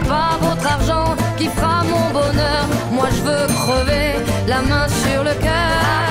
c'est pas votre argent qui fera mon bonheur. Moi je veux crever la main sur le cœur.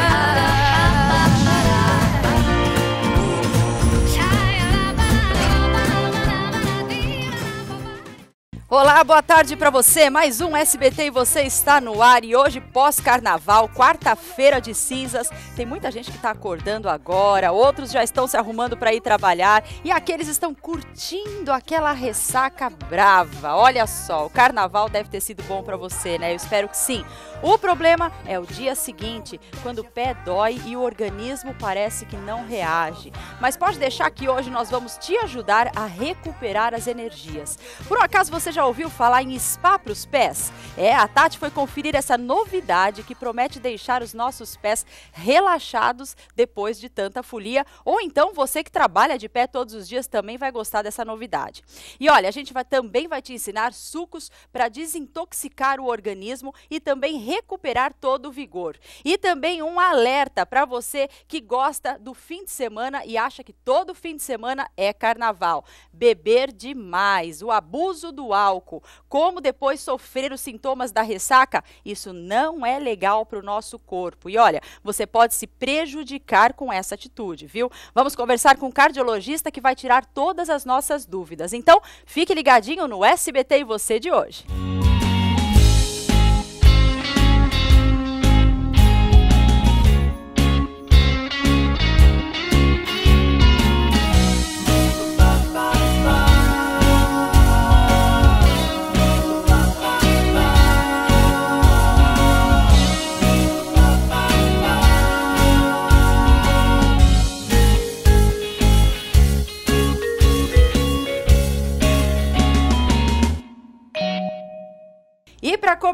Olá, boa tarde para você. Mais um SBT e você está no ar. E hoje, pós-carnaval, quarta-feira de cinzas. Tem muita gente que está acordando agora, outros já estão se arrumando para ir trabalhar e aqueles estão curtindo aquela ressaca brava. Olha só, o carnaval deve ter sido bom para você, né? Eu espero que sim. O problema é o dia seguinte, quando o pé dói e o organismo parece que não reage. Mas pode deixar que hoje nós vamos te ajudar a recuperar as energias. Por um acaso você já ouviu falar em spa para os pés? É, a Tati foi conferir essa novidade que promete deixar os nossos pés relaxados depois de tanta folia. Ou então você que trabalha de pé todos os dias também vai gostar dessa novidade. E olha, a gente vai, também vai te ensinar sucos para desintoxicar o organismo e também recuperar todo o vigor. E também um alerta para você que gosta do fim de semana e acha que todo fim de semana é carnaval. Beber demais, o abuso do álcool álcool, como depois sofrer os sintomas da ressaca, isso não é legal para o nosso corpo. E olha, você pode se prejudicar com essa atitude, viu? Vamos conversar com um cardiologista que vai tirar todas as nossas dúvidas. Então, fique ligadinho no SBT e você de hoje. Música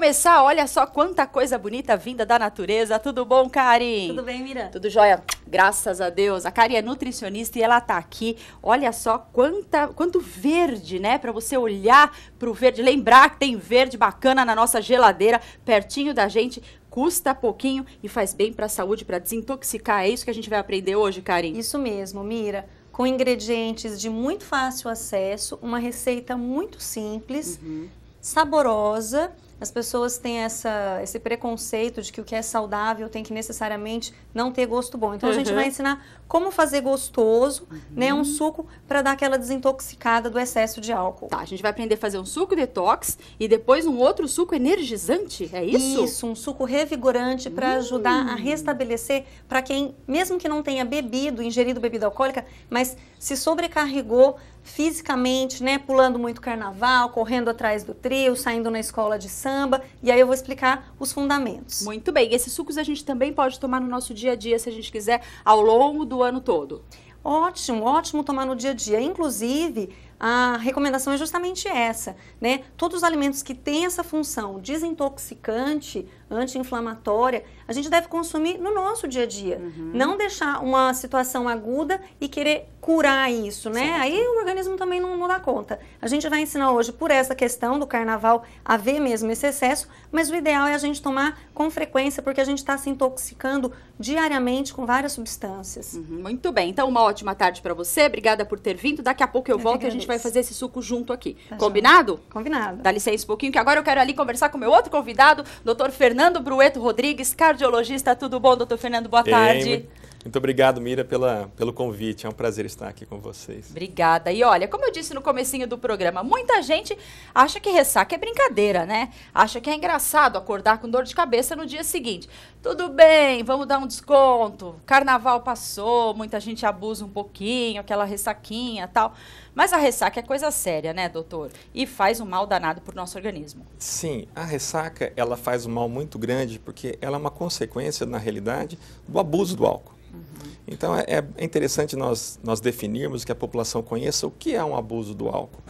começar, olha só quanta coisa bonita vinda da natureza. Tudo bom, Karim? Tudo bem, Mira? Tudo jóia? Graças a Deus. A Karim é nutricionista e ela tá aqui. Olha só quanta, quanto verde, né? Para você olhar pro verde, lembrar que tem verde bacana na nossa geladeira, pertinho da gente custa pouquinho e faz bem para a saúde, para desintoxicar. É isso que a gente vai aprender hoje, Karim? Isso mesmo, Mira. Com ingredientes de muito fácil acesso, uma receita muito simples, uhum. saborosa as pessoas têm essa, esse preconceito de que o que é saudável tem que necessariamente não ter gosto bom. Então uhum. a gente vai uhum. ensinar como fazer gostoso, uhum. né, um suco para dar aquela desintoxicada do excesso de álcool. Tá, a gente vai aprender a fazer um suco detox e depois um outro suco energizante, é isso? Isso, um suco revigorante para uhum. ajudar a restabelecer para quem, mesmo que não tenha bebido, ingerido bebida alcoólica, mas se sobrecarregou fisicamente, né, pulando muito carnaval, correndo atrás do trio, saindo na escola de samba, e aí eu vou explicar os fundamentos. Muito bem, e esses sucos a gente também pode tomar no nosso dia a dia, se a gente quiser, ao longo do ano todo. Ótimo, ótimo tomar no dia a dia. Inclusive, a recomendação é justamente essa, né? Todos os alimentos que têm essa função desintoxicante, anti-inflamatória, a gente deve consumir no nosso dia a dia. Uhum. Não deixar uma situação aguda e querer curar isso, né? Certo. Aí o organismo também não, não, dá conta. A gente vai ensinar hoje por essa questão do carnaval a ver mesmo esse excesso, mas o ideal é a gente tomar com frequência, porque a gente está se intoxicando diariamente com várias substâncias. Uhum. Muito bem, então uma ótima tarde para você, obrigada por ter vindo. Daqui a pouco eu, eu volto e a gente vai fazer esse suco junto aqui. Tá Combinado? Já. Combinado. Dá licença um pouquinho, que agora eu quero ali conversar com meu outro convidado, doutor Fernando. Fernando Brueto Rodrigues, cardiologista. Tudo bom, doutor Fernando? Boa tarde. Ei, muito obrigado, Mira, pela, pelo convite. É um prazer estar aqui com vocês. Obrigada. E olha, como eu disse no comecinho do programa, muita gente acha que ressaca é brincadeira, né? Acha que é engraçado acordar com dor de cabeça no dia seguinte. Tudo bem, vamos dar um desconto. Carnaval passou, muita gente abusa um pouquinho, aquela ressaquinha tal. Mas a ressaca é coisa séria, né, doutor? E faz um mal danado para o nosso organismo. Sim, a ressaca ela faz um mal muito grande porque ela é uma consequência, na realidade, do abuso do álcool. Uhum. Então é, é, interessante nós, nós definirmos que a população conheça o que é um abuso do álcool.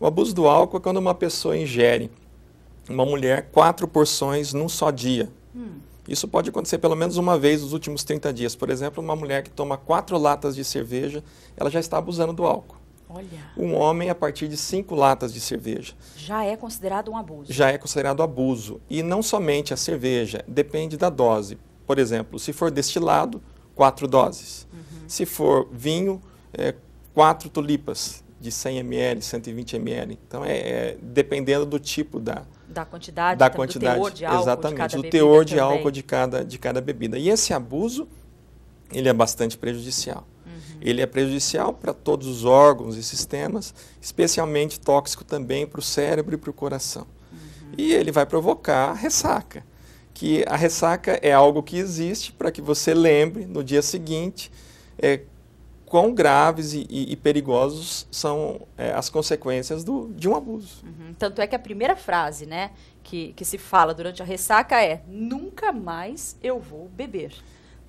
O abuso do álcool é quando uma pessoa ingere, uma mulher, quatro porções num só dia. Hum. Isso pode acontecer pelo menos uma vez nos últimos 30 dias. Por exemplo, uma mulher que toma quatro latas de cerveja, ela já está abusando do álcool. Olha. Um homem, a partir de cinco latas de cerveja. Já é considerado um abuso. Já é considerado abuso. E não somente a cerveja, depende da dose. Por exemplo, se for destilado, quatro doses. Uhum. Se for vinho, é, quatro tulipas de 100 ml, 120 ml. Então, é, é dependendo do tipo da, da quantidade, da quantidade, então, do teor de álcool exatamente, do teor de álcool de cada, de cada bebida. E esse abuso, ele é bastante prejudicial. Uhum. Ele é prejudicial para todos os órgãos e sistemas, especialmente tóxico também para o cérebro e para o coração. Uhum. E ele vai provocar ressaca que a ressaca é algo que existe para que você lembre no dia seguinte é, quão graves e, e, e perigosos são é, as consequências do, de um abuso. Uhum. Tanto é que a primeira frase né, que, que se fala durante a ressaca é: nunca mais eu vou beber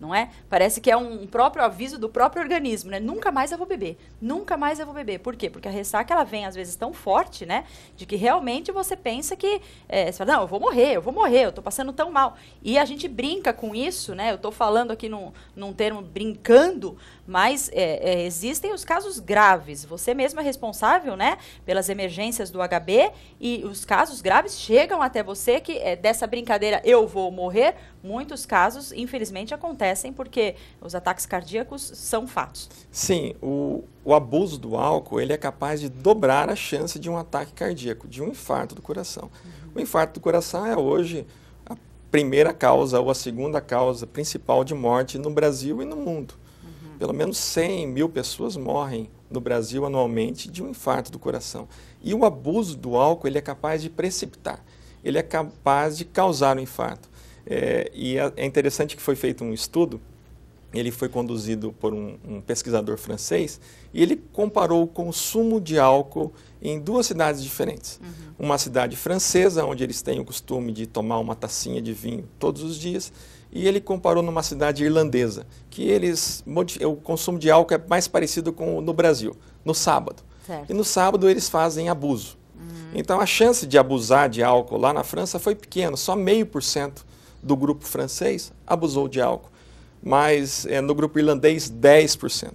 não é? Parece que é um próprio aviso do próprio organismo, né? Nunca mais eu vou beber, nunca mais eu vou beber. Por quê? Porque a ressaca ela vem às vezes tão forte, né? De que realmente você pensa que é, você fala, não, eu vou morrer, eu vou morrer, eu tô passando tão mal. E a gente brinca com isso, né? Eu tô falando aqui num, num termo brincando, mas é, é, existem os casos graves. Você mesmo é responsável, né, pelas emergências do HB e os casos graves chegam até você que é, dessa brincadeira eu vou morrer. Muitos casos, infelizmente, acontecem porque os ataques cardíacos são fatos. Sim, o, o abuso do álcool ele é capaz de dobrar a chance de um ataque cardíaco, de um infarto do coração. Uhum. O infarto do coração é hoje primeira causa ou a segunda causa principal de morte no Brasil e no mundo pelo menos 100 mil pessoas morrem no Brasil anualmente de um infarto do coração. E o abuso do álcool ele é capaz de precipitar, ele é capaz de causar o um infarto. É, e é, é interessante que foi feito um estudo, ele foi conduzido por um, um pesquisador francês, e ele comparou o consumo de álcool em duas cidades diferentes. Uhum. Uma cidade francesa, onde eles têm o costume de tomar uma tacinha de vinho todos os dias, e ele comparou numa cidade irlandesa, que eles o consumo de álcool é mais parecido com no Brasil, no sábado. Certo. E no sábado eles fazem abuso. Uhum. Então a chance de abusar de álcool lá na França foi pequena, só meio por cento do grupo francês abusou de álcool, mas é, no grupo irlandês 10%.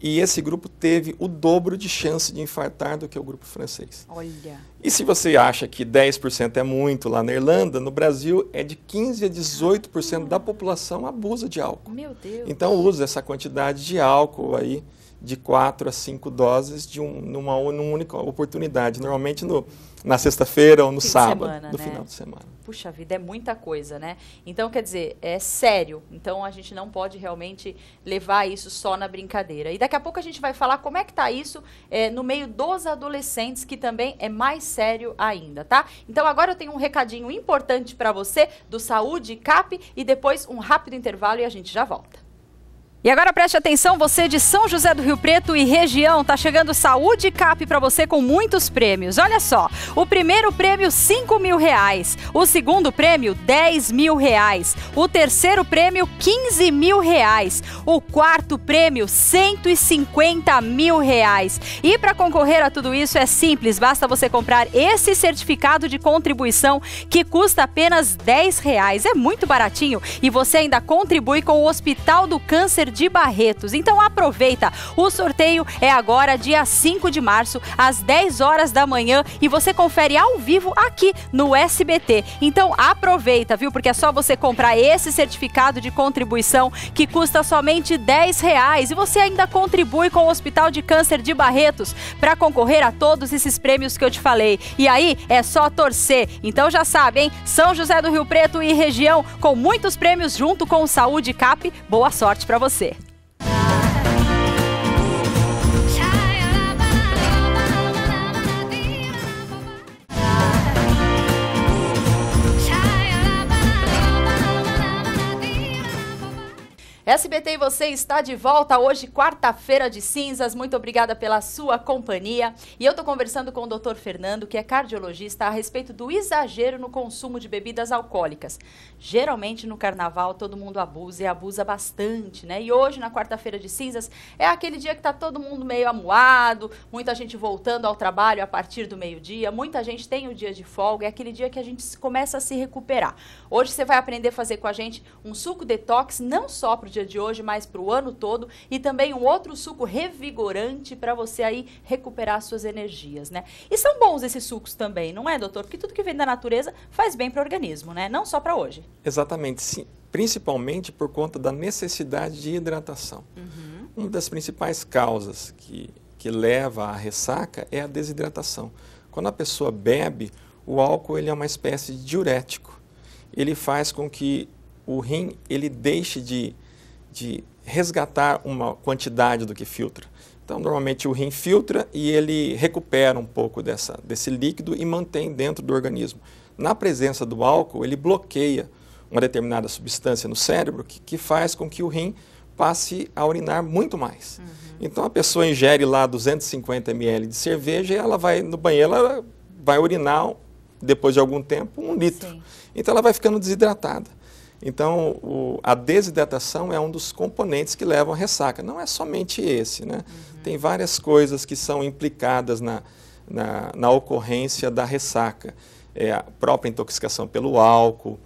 E esse grupo teve o dobro de chance de infartar do que o grupo francês. Olha. E se você acha que 10% é muito lá na Irlanda, no Brasil é de 15 a 18% da população abusa de álcool. Meu Deus. Então usa essa quantidade de álcool aí de quatro a cinco doses de um, numa, numa única oportunidade, normalmente no, na sexta-feira ou no Fim sábado, semana, no né? final de semana. Puxa vida, é muita coisa, né? Então, quer dizer, é sério. Então, a gente não pode realmente levar isso só na brincadeira. E daqui a pouco a gente vai falar como é que tá isso é, no meio dos adolescentes, que também é mais sério ainda, tá? Então, agora eu tenho um recadinho importante para você do Saúde CAP e depois um rápido intervalo e a gente já volta. E agora preste atenção, você de São José do Rio Preto e região, tá chegando Saúde Cap para você com muitos prêmios. Olha só, o primeiro prêmio 5 mil reais, o segundo prêmio 10 mil reais, o terceiro prêmio 15 mil reais, o quarto prêmio 150 mil reais. E para concorrer a tudo isso é simples, basta você comprar esse certificado de contribuição que custa apenas 10 reais, é muito baratinho e você ainda contribui com o Hospital do Câncer de Barretos. Então aproveita. O sorteio é agora, dia 5 de março, às 10 horas da manhã, e você confere ao vivo aqui no SBT. Então aproveita, viu? Porque é só você comprar esse certificado de contribuição que custa somente 10 reais e você ainda contribui com o Hospital de Câncer de Barretos para concorrer a todos esses prêmios que eu te falei. E aí é só torcer. Então já sabe, hein? São José do Rio Preto e região com muitos prêmios junto com o Saúde Cap. Boa sorte para você você. SBT e você está de volta hoje, quarta-feira de cinzas. Muito obrigada pela sua companhia. E eu estou conversando com o Dr. Fernando, que é cardiologista, a respeito do exagero no consumo de bebidas alcoólicas. Geralmente no carnaval todo mundo abusa e abusa bastante, né? E hoje, na quarta-feira de cinzas, é aquele dia que está todo mundo meio amuado, muita gente voltando ao trabalho a partir do meio-dia, muita gente tem o dia de folga, é aquele dia que a gente começa a se recuperar. Hoje você vai aprender a fazer com a gente um suco detox, não só para dia de hoje, mas para o ano todo. E também um outro suco revigorante para você aí recuperar suas energias, né? E são bons esses sucos também, não é, doutor? Porque tudo que vem da natureza faz bem para o organismo, né? Não só para hoje. Exatamente, sim. Principalmente por conta da necessidade de hidratação. Uhum. Uma das principais causas que, que leva à ressaca é a desidratação. Quando a pessoa bebe, o álcool ele é uma espécie de diurético. Ele faz com que o rim ele deixe de de resgatar uma quantidade do que filtra. Então, normalmente o rim filtra e ele recupera um pouco dessa, desse líquido e mantém dentro do organismo. Na presença do álcool, ele bloqueia uma determinada substância no cérebro que, que faz com que o rim passe a urinar muito mais. Uhum. Então, a pessoa ingere lá 250 ml de cerveja e ela vai no banheiro, ela vai urinar, depois de algum tempo, um litro. Sim. Então, ela vai ficando desidratada. Então, o, a desidratação é um dos componentes que levam à ressaca. Não é somente esse, né? Uhum. Tem várias coisas que são implicadas na, na, na ocorrência da ressaca. É a própria intoxicação pelo álcool,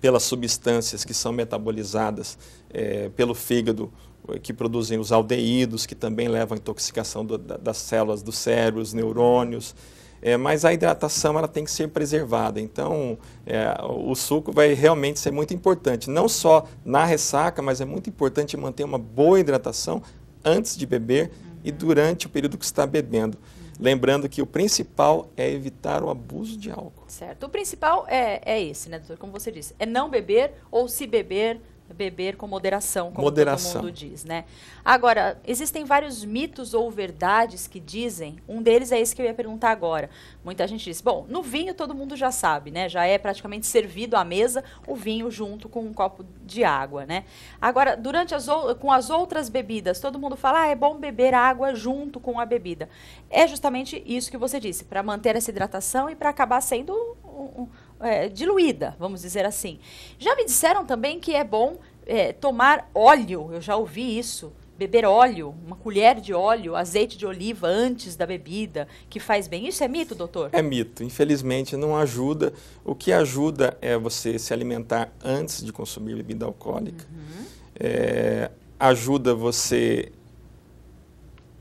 pelas substâncias que são metabolizadas é, pelo fígado, eh, que produzem os aldeídos, que também levam à intoxicação do, da, das células do cérebro, os neurônios. É, mas a hidratação ela tem que ser preservada. Então, é, o suco vai realmente ser muito importante, não só na ressaca, mas é muito importante manter uma boa hidratação antes de beber uhum. e durante o período que está bebendo. Lembrando que o principal é evitar o abuso de álcool. Certo. O principal é, é esse, né, doutor? Como você disse, é não beber ou se beber, beber com moderação, como moderação. todo mundo diz, né? Agora, existem vários mitos ou verdades que dizem. Um deles é esse que eu ia perguntar agora. Muita gente diz: "Bom, no vinho todo mundo já sabe, né? Já é praticamente servido à mesa o vinho junto com um copo de água, né? Agora, durante as com as outras bebidas, todo mundo fala: ah, é bom beber água junto com a bebida". É justamente isso que você disse, para manter essa hidratação e para acabar sendo um, um, é, diluída, vamos dizer assim. Já me disseram também que é bom é, tomar óleo, eu já ouvi isso. Beber óleo, uma colher de óleo, azeite de oliva antes da bebida, que faz bem. Isso é mito, doutor? É mito. Infelizmente não ajuda. O que ajuda é você se alimentar antes de consumir bebida alcoólica. Uhum. É, ajuda você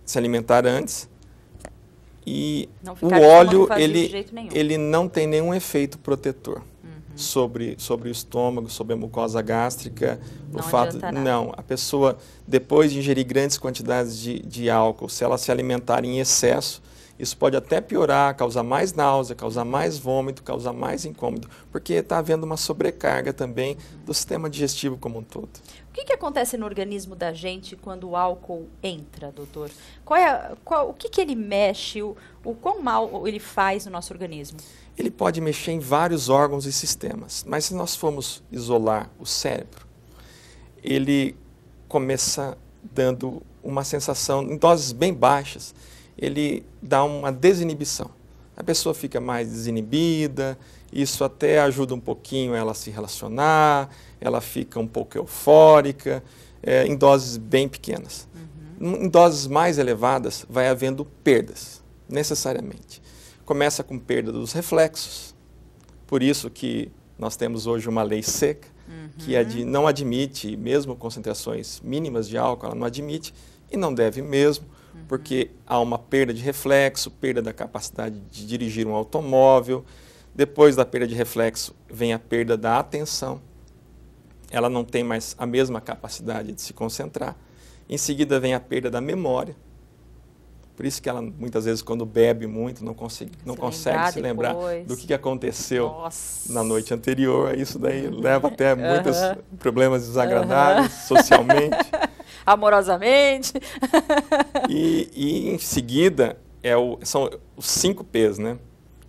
se alimentar antes e o óleo, ele, ele não tem nenhum efeito protetor uhum. sobre, sobre o estômago, sobre a mucosa gástrica. Não o fato não, a pessoa depois de ingerir grandes quantidades de, de álcool, se ela se alimentar em excesso, isso pode até piorar, causar mais náusea, causar mais vômito, causar mais incômodo, porque está havendo uma sobrecarga também do sistema digestivo como um todo. O que, que acontece no organismo da gente quando o álcool entra, doutor? Qual é qual, o que, que ele mexe, o, o quão mal ele faz no nosso organismo? Ele pode mexer em vários órgãos e sistemas, mas se nós formos isolar o cérebro, ele começa dando uma sensação, em doses bem baixas, ele dá uma desinibição. A pessoa fica mais desinibida, isso até ajuda um pouquinho ela a se relacionar, ela fica um pouco eufórica, é, em doses bem pequenas. Uhum. Em doses mais elevadas, vai havendo perdas, necessariamente. Começa com perda dos reflexos, por isso que nós temos hoje uma lei seca, uhum. que ad, não admite, mesmo concentrações mínimas de álcool, ela não admite, e não deve mesmo, uhum. porque há uma perda de reflexo, perda da capacidade de dirigir um automóvel. Depois da perda de reflexo, vem a perda da atenção ela não tem mais a mesma capacidade de se concentrar. Em seguida vem a perda da memória. Por isso que ela muitas vezes quando bebe muito não consegue, não se consegue lembrar se lembrar do que aconteceu Nossa. na noite anterior. Isso daí leva até uhum. muitos problemas desagradáveis uhum. socialmente. Amorosamente. e, e, em seguida é o, são os cinco P's, né?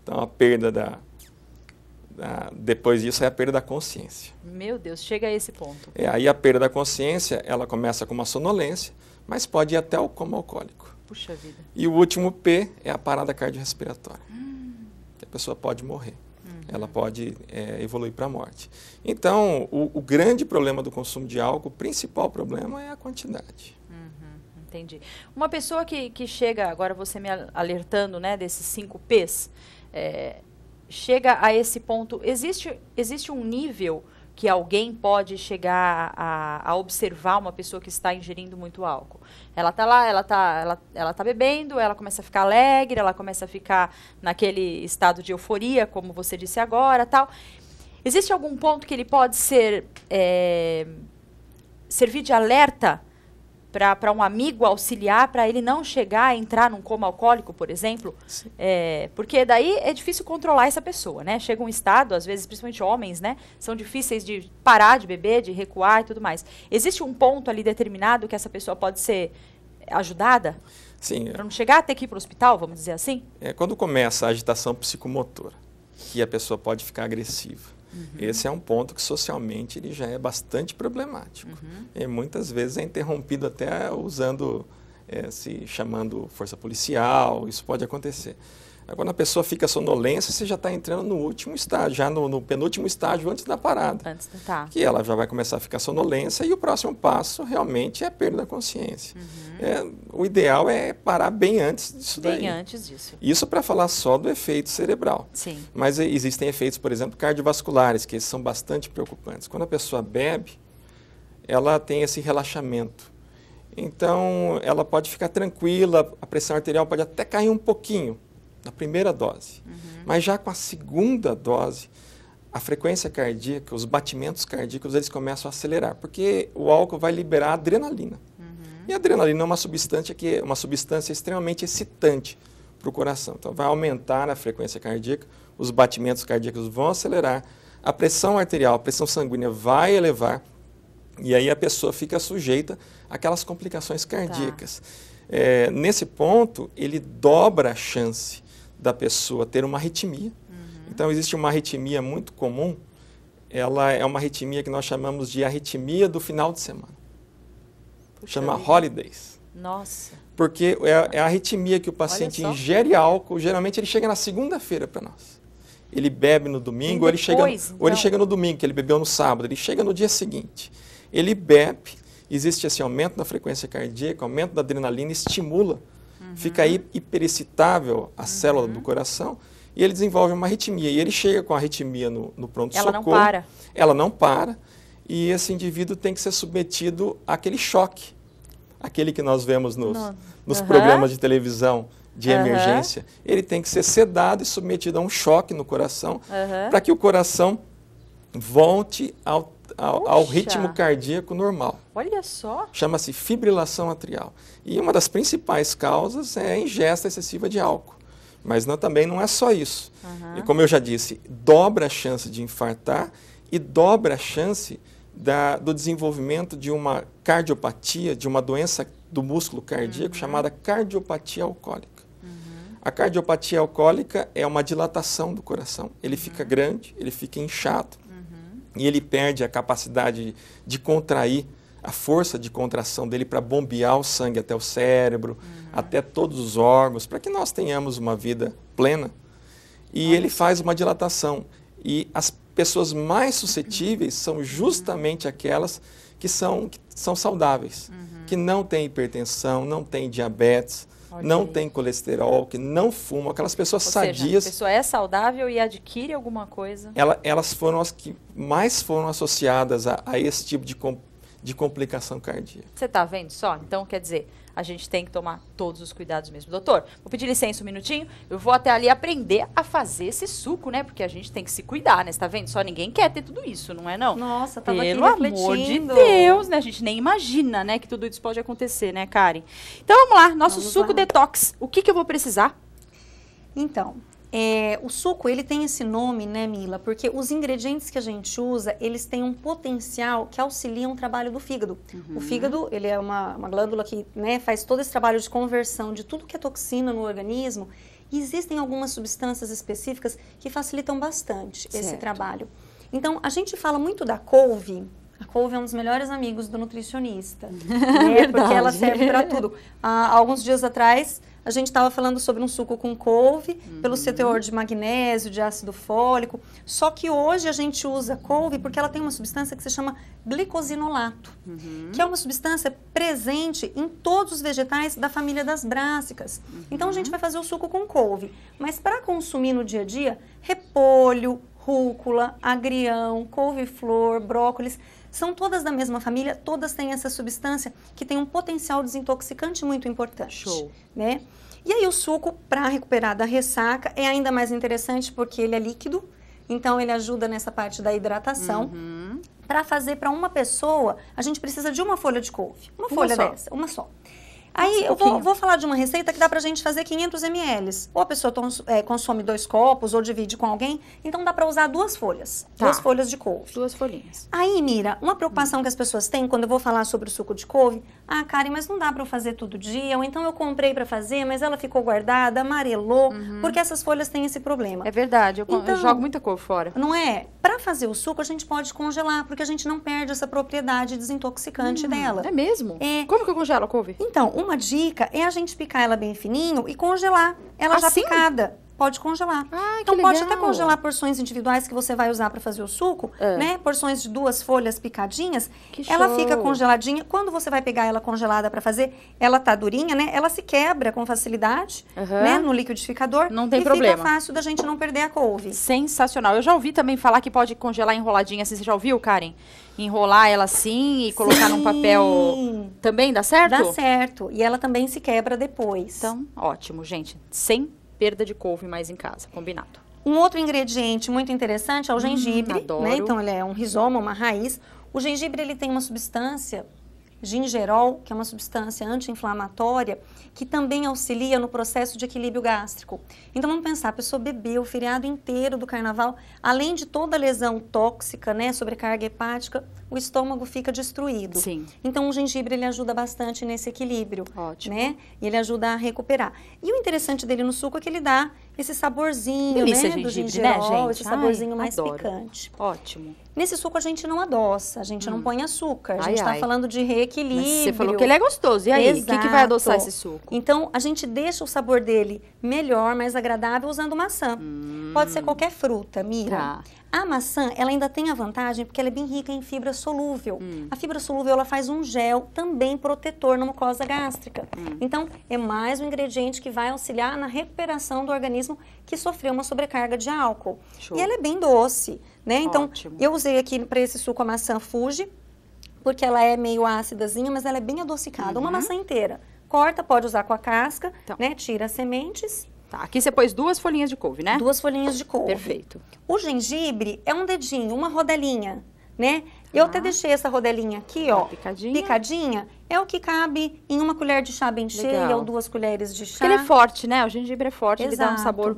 Então a perda da ah, depois disso é a perda da consciência. Meu Deus, chega a esse ponto. É, aí a perda da consciência, ela começa com uma sonolência, mas pode ir até o coma alcoólico. Puxa vida. E o último P é a parada cardiorrespiratória. Hum. a pessoa pode morrer. Uhum. Ela pode é, evoluir para a morte. Então, o, o, grande problema do consumo de álcool, o principal problema é a quantidade. Uhum. Entendi. Uma pessoa que, que chega, agora você me alertando, né, desses cinco Ps, é, chega a esse ponto. Existe, existe um nível que alguém pode chegar a, a, observar uma pessoa que está ingerindo muito álcool. Ela está lá, ela está ela, ela tá bebendo, ela começa a ficar alegre, ela começa a ficar naquele estado de euforia, como você disse agora, tal. Existe algum ponto que ele pode ser é, servir de alerta para um amigo auxiliar, para ele não chegar a entrar num coma alcoólico, por exemplo. É, porque daí é difícil controlar essa pessoa, né? Chega um estado, às vezes, principalmente homens, né? São difíceis de parar de beber, de recuar e tudo mais. Existe um ponto ali determinado que essa pessoa pode ser ajudada? Sim. É. Para não chegar até aqui para o hospital, vamos dizer assim? É quando começa a agitação psicomotora, que a pessoa pode ficar agressiva Uhum. Esse é um ponto que socialmente ele já é bastante problemático. Uhum. E muitas vezes é interrompido até usando, é, se chamando força policial, isso pode acontecer. Agora, a pessoa fica sonolência, você já está entrando no último estágio, já no, no, penúltimo estágio antes da parada. Antes da tá. Que ela já vai começar a ficar sonolência e o próximo passo realmente é a perda da consciência. Uhum. É, o ideal é parar bem antes disso bem daí. Bem antes disso. Isso para falar só do efeito cerebral. Sim. Mas existem efeitos, por exemplo, cardiovasculares, que são bastante preocupantes. Quando a pessoa bebe, ela tem esse relaxamento. Então, ela pode ficar tranquila, a pressão arterial pode até cair um pouquinho da primeira dose. Uhum. Mas já com a segunda dose, a frequência cardíaca, os batimentos cardíacos, eles começam a acelerar, porque o álcool vai liberar adrenalina. Uhum. E a adrenalina é uma substância que é uma substância extremamente excitante para o coração. Então vai aumentar a frequência cardíaca, os batimentos cardíacos vão acelerar, a pressão arterial, a pressão sanguínea vai elevar, e aí a pessoa fica sujeita àquelas complicações tá. cardíacas. Tá. É, nesse ponto, ele dobra a chance da pessoa ter uma arritmia. Uhum. Então, existe uma arritmia muito comum, ela é uma arritmia que nós chamamos de arritmia do final de semana. Puxa Chama holidays. Nossa. Porque é, é, a arritmia que o paciente ingere álcool, geralmente ele chega na segunda-feira para nós. Ele bebe no domingo, depois, ou, ele chega, ou ele chega no domingo, que ele bebeu no sábado, ele chega no dia seguinte. Ele bebe, existe esse aumento da frequência cardíaca, aumento da adrenalina, estimula fica Fica hiperexcitável a célula do uhum. coração e ele desenvolve uma arritmia. E ele chega com a arritmia no, no pronto-socorro. Ela não para. Ela não para. E esse indivíduo tem que ser submetido àquele choque. Aquele que nós vemos nos, no, nos uhum. programas de televisão de uhum. emergência. Ele tem que ser sedado e submetido a um choque no coração uhum. para que o coração volte ao ao, ritmo cardíaco normal. Olha só! Chama-se fibrilação atrial. E uma das principais causas é a ingesta excessiva de álcool. Mas não, também não é só isso. Uhum. E como eu já disse, dobra a chance de infartar e dobra a chance da, do desenvolvimento de uma cardiopatia, de uma doença do músculo cardíaco uhum. chamada cardiopatia alcoólica. Uhum. A cardiopatia alcoólica é uma dilatação do coração. Ele fica uhum. grande, ele fica inchado e ele perde a capacidade de contrair a força de contração dele para bombear o sangue até o cérebro, uhum. até todos os órgãos, para que nós tenhamos uma vida plena. E Nossa. ele faz uma dilatação. E as pessoas mais suscetíveis são justamente uhum. aquelas que são, que são saudáveis, uhum. que não têm hipertensão, não têm diabetes, não tem colesterol, que não fumam, aquelas pessoas Ou sadias. Seja, a pessoa é saudável e adquire alguma coisa. Ela, elas foram as que mais foram associadas a, a esse tipo de, com, de complicação cardíaca. Você está vendo só? Então, quer dizer, a gente tem que tomar todos os cuidados mesmo. Doutor, vou pedir licença um minutinho, eu vou até ali aprender a fazer esse suco, né? Porque a gente tem que se cuidar, né? Você tá vendo? Só ninguém quer ter tudo isso, não é não? Nossa, tava Pelo aqui refletindo. amor de Deus, né? A gente nem imagina, né, que tudo isso pode acontecer, né, Karen? Então vamos lá, nosso vamos suco lá. detox. O que, que eu vou precisar? Então, é, o suco, ele tem esse nome, né, Mila? Porque os ingredientes que a gente usa, eles têm um potencial que auxilia o trabalho do fígado. Uhum. O fígado, ele é uma, uma glândula que né, faz todo esse trabalho de conversão de tudo que é toxina no organismo. E existem algumas substâncias específicas que facilitam bastante certo. esse trabalho. Então, a gente fala muito da couve, a couve é um dos melhores amigos do nutricionista. né? Porque ela serve para tudo. Há alguns dias atrás, a gente estava falando sobre um suco com couve, uhum. pelo seu teor de magnésio, de ácido fólico. Só que hoje a gente usa couve porque ela tem uma substância que se chama glicosinolato, uhum. que é uma substância presente em todos os vegetais da família das brássicas. Uhum. Então a gente uhum. vai fazer o suco com couve. Mas para consumir no dia a dia, repolho, rúcula, agrião, couve-flor, brócolis, são todas da mesma família, todas têm essa substância que tem um potencial desintoxicante muito importante. Show. Né? E aí o suco, para recuperar da ressaca, é ainda mais interessante porque ele é líquido, então ele ajuda nessa parte da hidratação. Uhum. Para fazer para uma pessoa, a gente precisa de uma folha de couve, uma, uma folha só. dessa, uma só. Aí eu vou, vou, falar de uma receita que dá pra gente fazer 500 ml. Ou a pessoa é, consome dois copos ou divide com alguém. Então dá pra usar duas folhas. Tá. Duas folhas de couve. Duas folhinhas. Aí, Mira, uma preocupação hum. que as pessoas têm quando eu vou falar sobre o suco de couve. Ah, Karen, mas não dá pra eu fazer todo dia. Ou então eu comprei pra fazer, mas ela ficou guardada, amarelou. Uhum. Porque essas folhas têm esse problema. É verdade. Eu, então, eu jogo muita couve fora. Não é? Pra fazer o suco, a gente pode congelar. Porque a gente não perde essa propriedade desintoxicante hum, dela. É mesmo? É. Como que eu congelo a couve? Então, uma dica é a gente picar ela bem fininho e congelar ela assim? já ah, picada. Pode congelar. Ah, então pode até congelar porções individuais que você vai usar para fazer o suco, é. né? Porções de duas folhas picadinhas. Que ela show. fica congeladinha. Quando você vai pegar ela congelada para fazer, ela tá durinha, né? Ela se quebra com facilidade, uhum. né? No liquidificador. Não tem e problema. Fica fácil da gente não perder a couve. Sensacional. Eu já ouvi também falar que pode congelar enroladinha. Assim, você já ouviu, Karen? enrolar ela assim e colocar Sim. num papel também dá certo? Dá certo. E ela também se quebra depois. Então, ótimo, gente. Sem perda de couve mais em casa, combinado. Um outro ingrediente muito interessante é o hum, gengibre, hum, adoro. né? Então ele é um rizoma, uma raiz. O gengibre ele tem uma substância gingerol, que é uma substância anti-inflamatória, que também auxilia no processo de equilíbrio gástrico. Então vamos pensar, a pessoa bebeu o feriado inteiro do carnaval, além de toda a lesão tóxica, né, sobrecarga hepática, o estômago fica destruído. Sim. Então o gengibre ele ajuda bastante nesse equilíbrio. Ótimo. Né? E ele ajuda a recuperar. E o interessante dele no suco é que ele dá esse saborzinho, Delícia, né, gengibre, do gengibre, né, esse saborzinho ai, mais adoro. picante. Ótimo. Nesse suco a gente não adoça, a gente hum. não põe açúcar, a gente está falando de reequilíbrio. Mas você falou que ele é gostoso, e aí, o que, que vai adoçar esse suco? Então, a gente deixa o sabor dele melhor, mais agradável, usando maçã. Hum. Pode ser qualquer fruta, mira. Tá. A maçã, ela ainda tem a vantagem porque ela é bem rica em fibra solúvel. Hum. A fibra solúvel, ela faz um gel também protetor na mucosa gástrica. Hum. Então, é mais um ingrediente que vai auxiliar na recuperação do organismo que sofreu uma sobrecarga de álcool. Show. E ela é bem doce, né? Então, Ótimo. eu usei aqui para esse suco a maçã Fuji, porque ela é meio ácidazinha, mas ela é bem adocicada, uhum. uma maçã inteira corta, pode usar com a casca, então. né? Tira as sementes. Tá, aqui você pôs duas folhinhas de couve, né? Duas folhinhas de couve. Perfeito. O gengibre é um dedinho, uma rodelinha, né? Tá. Eu até deixei essa rodelinha aqui, ó. Picadinha. Picadinha. É o que cabe em uma colher de chá bem Legal. cheia ou duas colheres de chá. Porque ele é forte, né? O gengibre é forte, Exato. ele dá um sabor.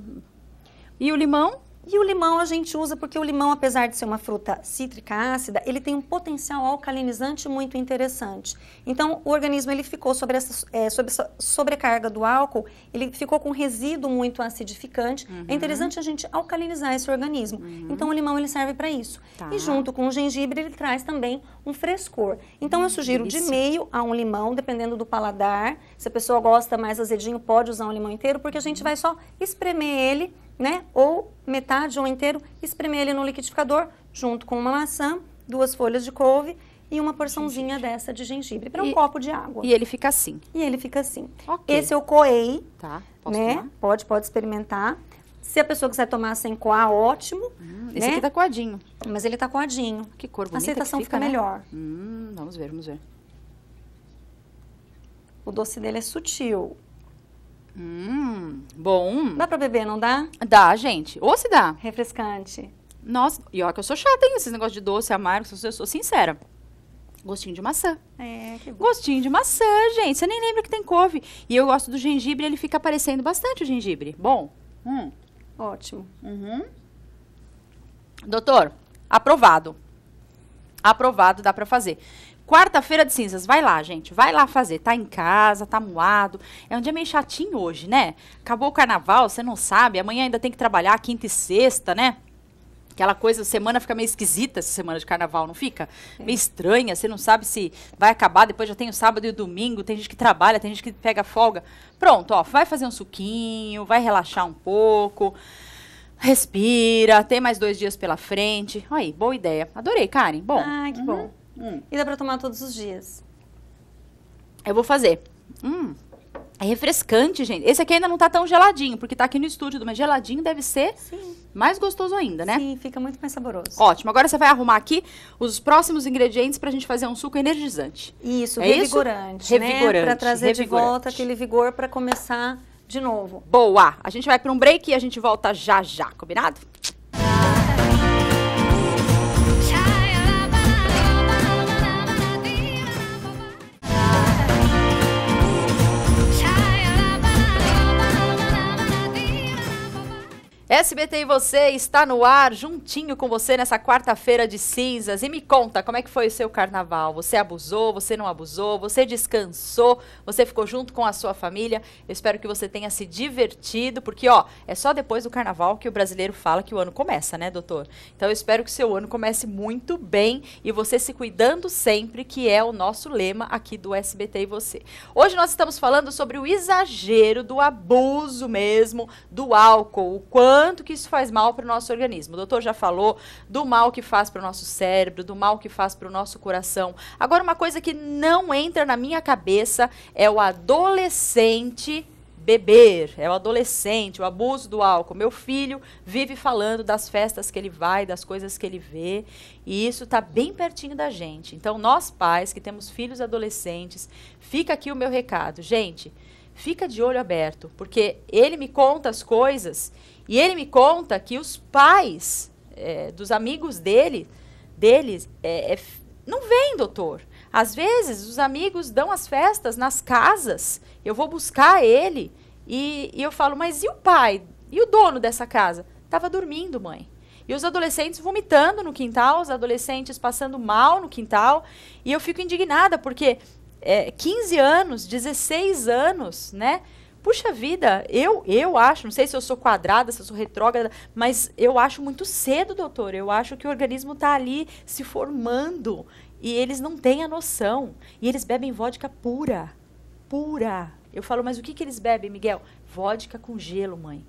E o limão? E o limão a gente usa porque o limão, apesar de ser uma fruta cítrica ácida, ele tem um potencial alcalinizante muito interessante. Então, o organismo ele ficou sobre essa é, sobre essa sobrecarga do álcool, ele ficou com resíduo muito acidificante. É uhum. É interessante a gente alcalinizar esse organismo. Uhum. Então, o limão ele serve para isso. Tá. E junto com o gengibre, ele traz também um frescor. Então, eu hum, sugiro de meio a um limão, dependendo do paladar. Se a pessoa gosta mais azedinho, pode usar um limão inteiro, porque a gente uhum. vai só espremer ele né? Ou metade ou inteiro, espremer ele no liquidificador junto com uma maçã, duas folhas de couve e uma porçãozinha gengibre. dessa de gengibre para um copo de água. E ele fica assim. E ele fica assim. Okay. Esse eu coei. Tá. Posso né? Tomar? Pode, pode experimentar. Se a pessoa quiser tomar sem coar, ótimo. Hum, né? esse aqui tá coadinho. Mas ele tá coadinho. Que cor bonita A aceitação fica, fica né? melhor. Hum, vamos ver, vamos ver. O doce dele é sutil. Hum, bom. Dá pra beber, não dá? Dá, gente. Ou se dá. Refrescante. Nossa, e olha que eu sou chata, hein? Esses negócios de doce, amargo, eu sou sincera. Gostinho de maçã. É, que bom. Gostinho de maçã, gente. Você nem lembra que tem couve. E eu gosto do gengibre, ele fica aparecendo bastante, o gengibre. Bom. Hum. Ótimo. Uhum. Doutor, aprovado. Aprovado, dá para fazer. Quarta-feira de cinzas, vai lá, gente, vai lá fazer. Tá em casa, tá moado. É um dia meio chatinho hoje, né? Acabou o carnaval, você não sabe. Amanhã ainda tem que trabalhar quinta e sexta, né? Aquela coisa, semana fica meio esquisita essa semana de carnaval, não fica? É. Meio estranha, você não sabe se vai acabar, depois já tem o sábado e o domingo, tem gente que trabalha, tem gente que pega folga. Pronto, ó, vai fazer um suquinho, vai relaxar um pouco, respira, tem mais dois dias pela frente. Aí, boa ideia. Adorei, Karen. Bom. Ah, que uhum. bom. Hum. E dá pra tomar todos os dias. Eu vou fazer. Hum. É refrescante, gente. Esse aqui ainda não tá tão geladinho, porque tá aqui no estúdio, mas geladinho deve ser Sim. mais gostoso ainda, né? Sim, fica muito mais saboroso. Ótimo. Agora você vai arrumar aqui os próximos ingredientes pra gente fazer um suco energizante. Isso, é revigorante, isso? né? Revigorante. Pra trazer revigorante. de volta aquele vigor para começar de novo. Boa! A gente vai para um break e a gente volta já já, combinado? SBT e você está no ar, juntinho com você nessa quarta-feira de cinzas. E me conta, como é que foi o seu carnaval? Você abusou, você não abusou, você descansou, você ficou junto com a sua família? Eu espero que você tenha se divertido, porque ó, é só depois do carnaval que o brasileiro fala que o ano começa, né, doutor? Então eu espero que seu ano comece muito bem e você se cuidando sempre, que é o nosso lema aqui do SBT e você. Hoje nós estamos falando sobre o exagero do abuso mesmo do álcool, o quanto quanto que isso faz mal para o nosso organismo. O doutor já falou do mal que faz para o nosso cérebro, do mal que faz para o nosso coração. Agora, uma coisa que não entra na minha cabeça é o adolescente beber, é o adolescente, o abuso do álcool. Meu filho vive falando das festas que ele vai, das coisas que ele vê, e isso está bem pertinho da gente. Então, nós pais que temos filhos adolescentes, fica aqui o meu recado. Gente, fica de olho aberto, porque ele me conta as coisas e ele me conta que os pais é, dos amigos dele, deles, é, é, não vêm, doutor. Às vezes, os amigos dão as festas nas casas, eu vou buscar ele, e, e eu falo, mas e o pai? E o dono dessa casa? Estava dormindo, mãe. E os adolescentes vomitando no quintal, os adolescentes passando mal no quintal. E eu fico indignada, porque é, 15 anos, 16 anos, né? puxa vida, eu, eu acho, não sei se eu sou quadrada, se eu sou retrógrada, mas eu acho muito cedo, doutor. Eu acho que o organismo está ali se formando e eles não têm a noção. E eles bebem vodka pura. Pura. Eu falo, mas o que, que eles bebem, Miguel? Vodka com gelo, mãe.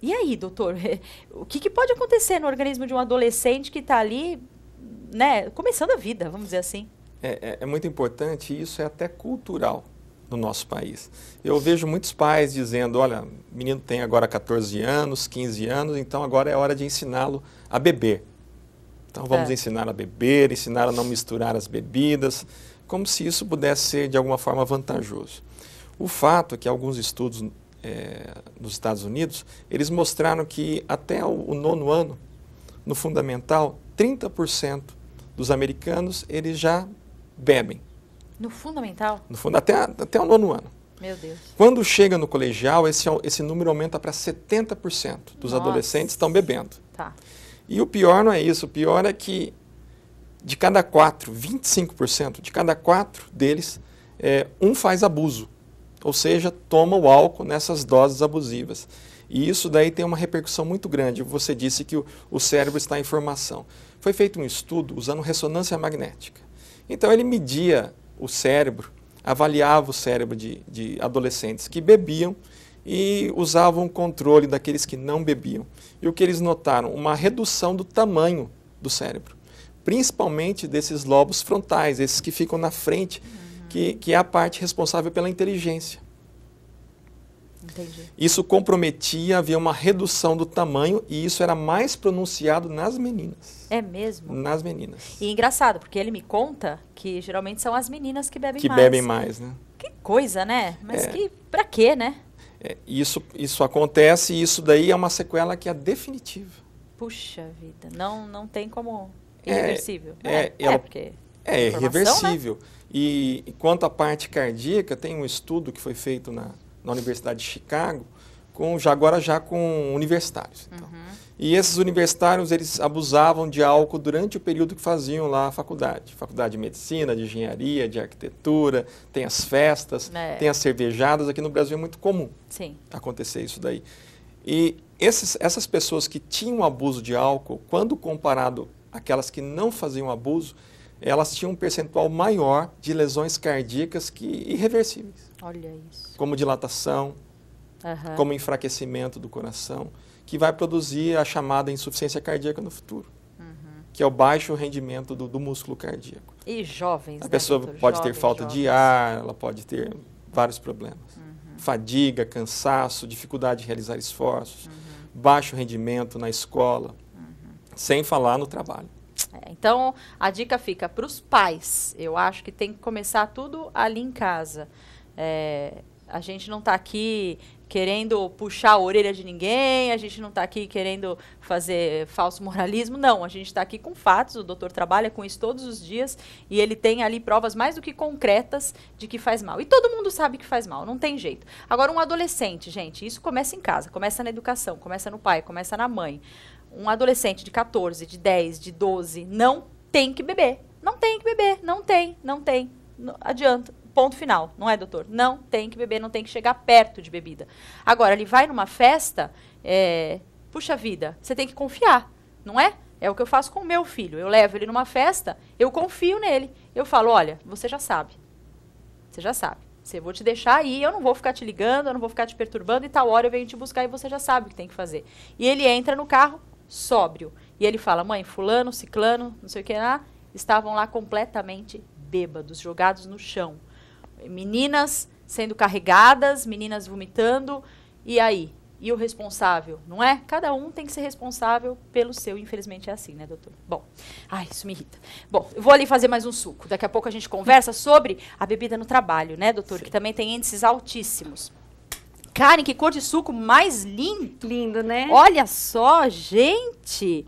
E aí, doutor? O que, que pode acontecer no organismo de um adolescente que está ali, né, começando a vida, vamos dizer assim? É, é, é muito importante e isso é até cultural no nosso país. Eu vejo muitos pais dizendo: olha, o menino tem agora 14 anos, 15 anos, então agora é hora de ensiná-lo a beber. Então vamos é. ensinar a beber, ensinar a não misturar as bebidas, como se isso pudesse ser de alguma forma vantajoso. O fato é que alguns estudos é, nos Estados Unidos, eles mostraram que até o, o nono ano, no fundamental, 30% dos americanos eles já bebem. No fundamental? No fundo, até, até o nono ano. Meu Deus. Quando chega no colegial, esse, esse número aumenta para 70% dos Nossa. adolescentes estão bebendo. Tá. E o pior não é isso, o pior é que de cada quatro, 25% de cada quatro deles, é, um faz abuso, ou seja, toma o álcool nessas doses abusivas. E isso daí tem uma repercussão muito grande. Você disse que o, o cérebro está em formação. Foi feito um estudo usando ressonância magnética. Então ele media o cérebro, avaliava o cérebro de, de adolescentes que bebiam e usavam o controle daqueles que não bebiam. E o que eles notaram? Uma redução do tamanho do cérebro, principalmente desses lobos frontais, esses que ficam na frente, que, que é a parte responsável pela inteligência. Entendi. Isso comprometia, havia uma redução do tamanho e isso era mais pronunciado nas meninas. É mesmo? Nas meninas. E é engraçado, porque ele me conta que geralmente são as meninas que bebem que mais. Que bebem mais, né? Que coisa, né? Mas é. que pra quê, né? É, isso, isso acontece e isso daí é uma sequela que é definitiva. Puxa vida, não, não tem como. É, irreversível. É, é, é, porque. É, né? irreversível. Né? e quanto à parte cardíaca, tem um estudo que foi feito na, na Universidade de Chicago, com, já agora já com universitários. Então. Uhum. E esses universitários, eles abusavam de álcool durante o período que faziam lá a faculdade. Faculdade de Medicina, de Engenharia, de Arquitetura, tem as festas, é. tem as cervejadas. Aqui no Brasil é muito comum Sim. acontecer isso daí. E esses, essas pessoas que tinham abuso de álcool, quando comparado àquelas que não faziam abuso, elas tinham um percentual maior de lesões cardíacas que irreversíveis. Olha isso. Como dilatação, uhum. como enfraquecimento do coração, que vai produzir a chamada insuficiência cardíaca no futuro, uhum. que é o baixo rendimento do, do músculo cardíaco. E jovens. A né, pessoa pode jovens, ter falta jovens. de ar, ela pode ter vários problemas. Uhum. Fadiga, cansaço, dificuldade de realizar esforços, uhum. baixo rendimento na escola, uhum. sem falar no trabalho. É, então, a dica fica para os pais. Eu acho que tem que começar tudo ali em casa. É, a gente não está aqui querendo puxar a orelha de ninguém, a gente não está aqui querendo fazer falso moralismo, não. A gente está aqui com fatos, o doutor trabalha com isso todos os dias e ele tem ali provas mais do que concretas de que faz mal. E todo mundo sabe que faz mal, não tem jeito. Agora, um adolescente, gente, isso começa em casa, começa na educação, começa no pai, começa na mãe. Um adolescente de 14, de 10, de 12, não tem que beber. Não tem que beber, não tem, não tem. Não, adianta, Ponto final, não é, doutor? Não tem que beber, não tem que chegar perto de bebida. Agora, ele vai numa festa, é, puxa vida, você tem que confiar, não é? É o que eu faço com o meu filho. Eu levo ele numa festa, eu confio nele. Eu falo: olha, você já sabe. Você já sabe. Você vou te deixar aí, eu não vou ficar te ligando, eu não vou ficar te perturbando, e tal hora eu venho te buscar e você já sabe o que tem que fazer. E ele entra no carro sóbrio. E ele fala: mãe, fulano, ciclano, não sei o que lá, estavam lá completamente bêbados, jogados no chão meninas sendo carregadas, meninas vomitando. E aí? E o responsável, não é? Cada um tem que ser responsável pelo seu. Infelizmente é assim, né, doutor? Bom, ai, isso me irrita. Bom, eu vou ali fazer mais um suco. Daqui a pouco a gente conversa sobre a bebida no trabalho, né, doutor? Sim. Que também tem índices altíssimos. Karen, que cor de suco mais lindo! Lindo, né? Olha só, gente!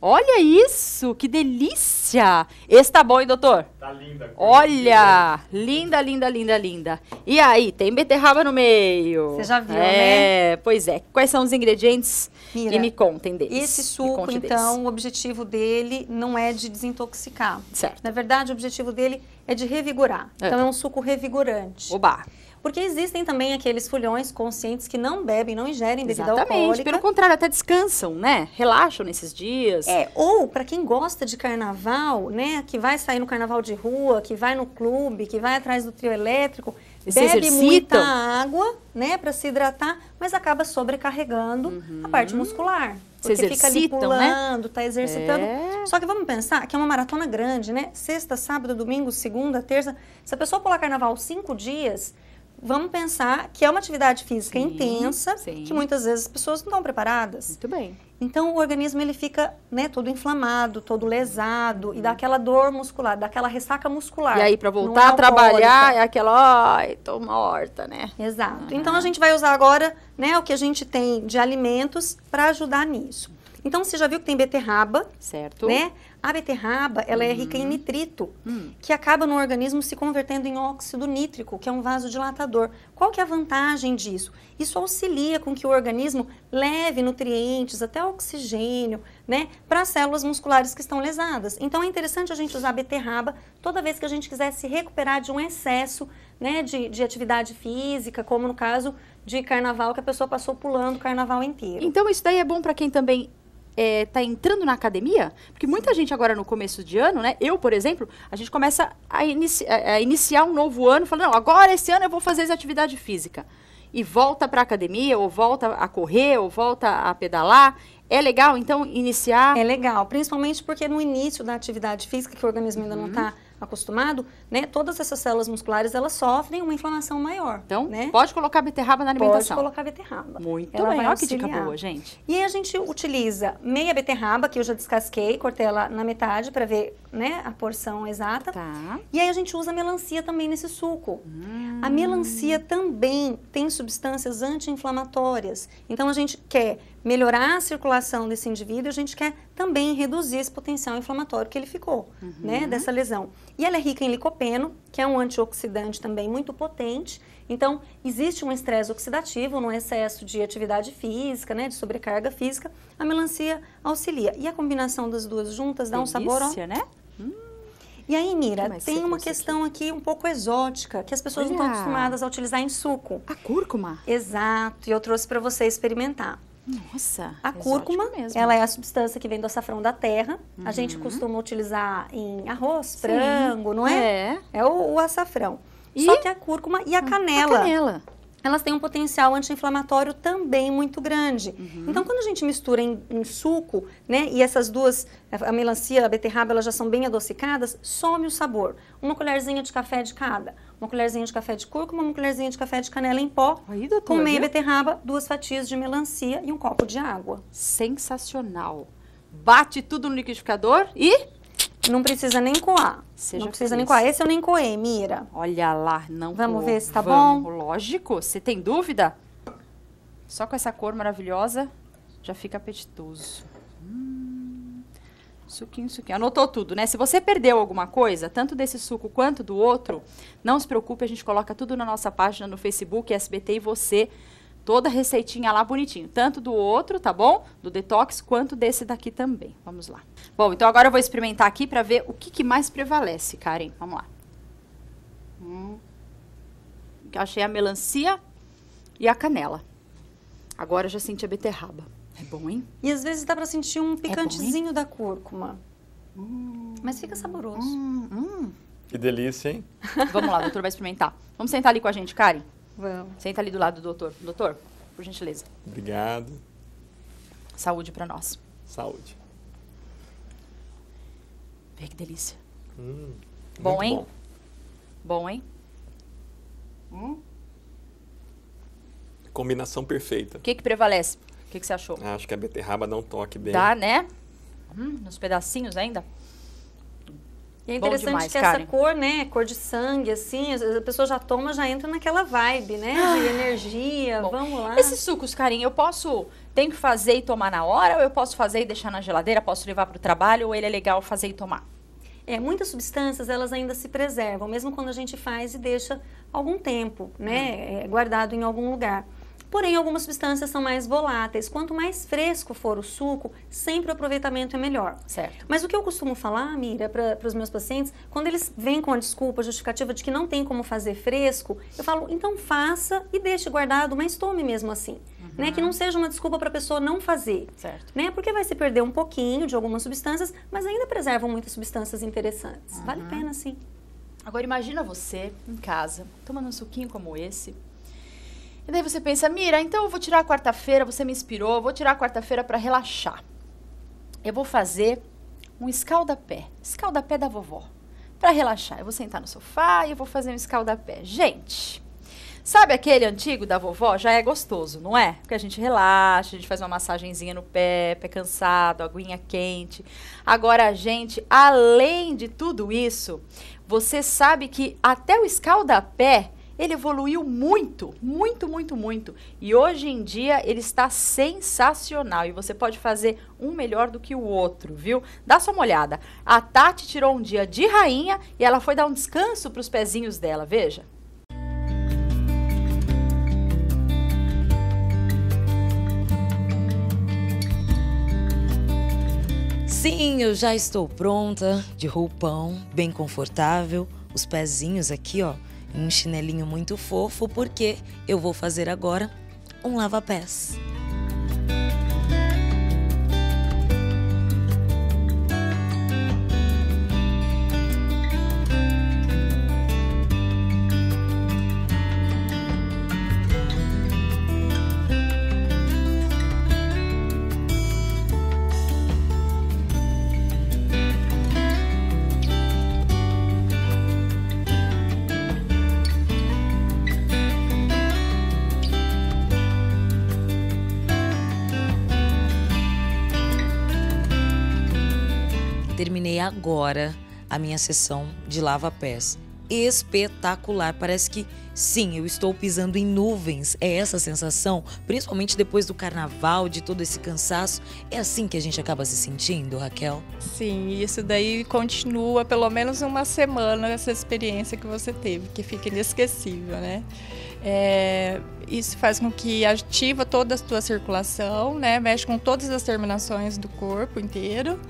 Olha isso, que delícia! Esse tá bom, hein, doutor? Tá linda. Olha, linda, linda, linda, linda. E aí, tem beterraba no meio. Você já viu, é, né? Pois é. Quais são os ingredientes? Mira, e me contem deles. Esse suco, então, deles. o objetivo dele não é de desintoxicar. Certo. Na verdade, o objetivo dele é de revigorar. Então, é, é um suco revigorante. Oba! Porque existem também aqueles fulhões conscientes que não bebem, não ingerem bebida Exatamente. alcoólica. Pelo contrário, até descansam, né? Relaxam nesses dias. É, ou para quem gosta de carnaval, né, que vai sair no carnaval de rua, que vai no clube, que vai atrás do trio elétrico, bebe exercitam. muita água, né, para se hidratar, mas acaba sobrecarregando uhum. a parte uhum. muscular. Porque se fica ali né? pulando, né? tá exercitando. É. Só que vamos pensar que é uma maratona grande, né? Sexta, sábado, domingo, segunda, terça. Se a pessoa pular carnaval cinco dias, vamos pensar que é uma atividade física sim, intensa, sim. que muitas vezes as pessoas não estão preparadas. Muito bem. Então o organismo ele fica, né, todo inflamado, todo lesado e dá uhum. aquela dor muscular, dá aquela ressaca muscular. E aí para voltar a trabalhar é aquela, ai, tô morta, né? Exato. Uhum. Então a gente vai usar agora, né, o que a gente tem de alimentos para ajudar nisso. Então você já viu que tem beterraba, certo? Né? A beterraba, ela uhum. é rica em hum. nitrito, uhum. que acaba no organismo se convertendo em óxido nítrico, que é um vasodilatador. Qual que é a vantagem disso? Isso auxilia com que o organismo leve nutrientes, até oxigênio, né, para as células musculares que estão lesadas. Então é interessante a gente usar beterraba toda vez que a gente quiser se recuperar de um excesso, né, de, de atividade física, como no caso de carnaval que a pessoa passou pulando o carnaval inteiro. Então isso daí é bom para quem também é, tá entrando na academia, porque muita gente agora no começo de ano, né? Eu, por exemplo, a gente começa a, inici a iniciar um novo ano falando, não, agora esse ano eu vou fazer atividade física. E volta para academia, ou volta a correr, ou volta a pedalar. É legal, então, iniciar? É legal, principalmente porque no início da atividade física, que o organismo ainda não está uhum acostumado, né, todas essas células musculares elas sofrem uma inflamação maior. Então, né? pode colocar beterraba na alimentação. Pode colocar beterraba. Muito ela bem, olha que dica boa, gente. E aí a gente utiliza meia beterraba, que eu já descasquei, cortei ela na metade para ver né, a porção exata. Tá. E aí a gente usa melancia também nesse suco. Hum. A melancia também tem substâncias anti-inflamatórias. Então a gente quer melhorar a circulação desse indivíduo, a gente quer também reduzir esse potencial inflamatório que ele ficou, né, uhum. né, dessa lesão. E ela é rica em licopeno, que é um antioxidante também muito potente. Então, existe um estresse oxidativo no excesso de atividade física, né, de sobrecarga física. A melancia auxilia. E a combinação das duas juntas dá Delícia, um sabor, ó, né? Hum. E aí, Mira, tem uma questão aqui? um pouco exótica, que as pessoas Olha. não estão acostumadas a utilizar em suco. A cúrcuma? Exato, e eu trouxe para você experimentar. Nossa, a cúrcuma, mesmo. ela é a substância que vem do açafrão da terra. Uhum. A gente uhum. costuma utilizar em arroz, Sim. frango, não é? É. É o, o açafrão. E? Só que a cúrcuma e a canela. A canela elas têm um potencial anti-inflamatório também muito grande. Uhum. Então, quando a gente mistura em, em, suco, né, e essas duas, a melancia, a beterraba, elas já são bem adocicadas, some o sabor. Uma colherzinha de café de cada uma colherzinha de café de cúrcuma, uma colherzinha de café de canela em pó, Aí, doutora, com meia beterraba, duas fatias de melancia e um copo de água. Sensacional! Bate tudo no liquidificador e não precisa nem coar. Seja não precisa feliz. nem coar. Esse eu nem coei, Mira. Olha lá, não Vamos coou. ver se tá Vamos. bom. Lógico, você tem dúvida? Só com essa cor maravilhosa, já fica apetitoso. Hum. suquinho, suquinho. Anotou tudo, né? Se você perdeu alguma coisa, tanto desse suco quanto do outro, não se preocupe, a gente coloca tudo na nossa página no Facebook, SBT e você Toda receitinha lá bonitinho, tanto do outro, tá bom? Do detox, quanto desse daqui também. Vamos lá. Bom, então agora eu vou experimentar aqui para ver o que, que, mais prevalece, Karen. Vamos lá. Hum. Achei a melancia e a canela. Agora eu já senti a beterraba. É bom, hein? E às vezes dá para sentir um picantezinho é bom, da cúrcuma. Hum. Mas fica saboroso. Hum, hum. Que delícia, hein? Vamos lá, doutor vai experimentar. Vamos sentar ali com a gente, Karen. Vamos. Senta ali do lado do doutor. Doutor, por gentileza. Obrigado. Saúde para nós. Saúde. Vê que delícia. Hum, bom, hein? Bom. bom, hein? Hum? Combinação perfeita. O que, que prevalece? O que, que você achou? acho que a beterraba dá um toque bem. Dá, né? Hum, nos pedacinhos ainda. E é interessante demais, que Karen. essa cor, né, cor de sangue, assim, a pessoa já toma, já entra naquela vibe, né, de ah, energia, Bom, vamos lá. Esses sucos, Karim, eu posso, tenho que fazer e tomar na hora, ou eu posso fazer e deixar na geladeira, posso levar para o trabalho, ou ele é legal fazer e tomar? É, muitas substâncias elas ainda se preservam, mesmo quando a gente faz e deixa algum tempo, né, hum. guardado em algum lugar. Porém, algumas substâncias são mais voláteis. Quanto mais fresco for o suco, sempre o aproveitamento é melhor. Certo. Mas o que eu costumo falar, Mira, para os meus pacientes, quando eles vêm com a desculpa, a justificativa de que não tem como fazer fresco, eu falo, então faça e deixe guardado, mas tome mesmo assim. Né? Uhum. Né? Que não seja uma desculpa para a pessoa não fazer. Certo. Né? Porque vai se perder um pouquinho de algumas substâncias, mas ainda preservam muitas substâncias interessantes. Uhum. Vale a uhum. pena, sim. Agora imagina você em casa, tomando um suquinho como esse, e daí você pensa, Mira, então eu vou tirar a quarta-feira, você me inspirou, vou tirar a quarta-feira para relaxar. Eu vou fazer um escaldapé, escaldapé da vovó, para relaxar. Eu vou sentar no sofá e eu vou fazer um escaldapé. Gente, sabe aquele antigo da vovó? Já é gostoso, não é? Porque a gente relaxa, a gente faz uma massagenzinha no pé, pé cansado, aguinha quente. Agora, gente, além de tudo isso, você sabe que até o escaldapé ele evoluiu muito, muito, muito, muito. E hoje em dia ele está sensacional e você pode fazer um melhor do que o outro, viu? Dá só uma olhada. A Tati tirou um dia de rainha e ela foi dar um descanso para os pezinhos dela, veja. Sim, eu já estou pronta, de roupão, bem confortável, os pezinhos aqui, ó, um chinelinho muito fofo, porque eu vou fazer agora um lava-pés. agora a minha sessão de lava-pés. Espetacular, parece que sim, eu estou pisando em nuvens. É essa sensação, principalmente depois do carnaval, de todo esse cansaço. É assim que a gente acaba se sentindo, Raquel? Sim, isso daí continua pelo menos uma semana essa experiência que você teve, que fica inesquecível, né? É, isso faz com que ativa toda a sua circulação, né? Mexe com todas as terminações do corpo inteiro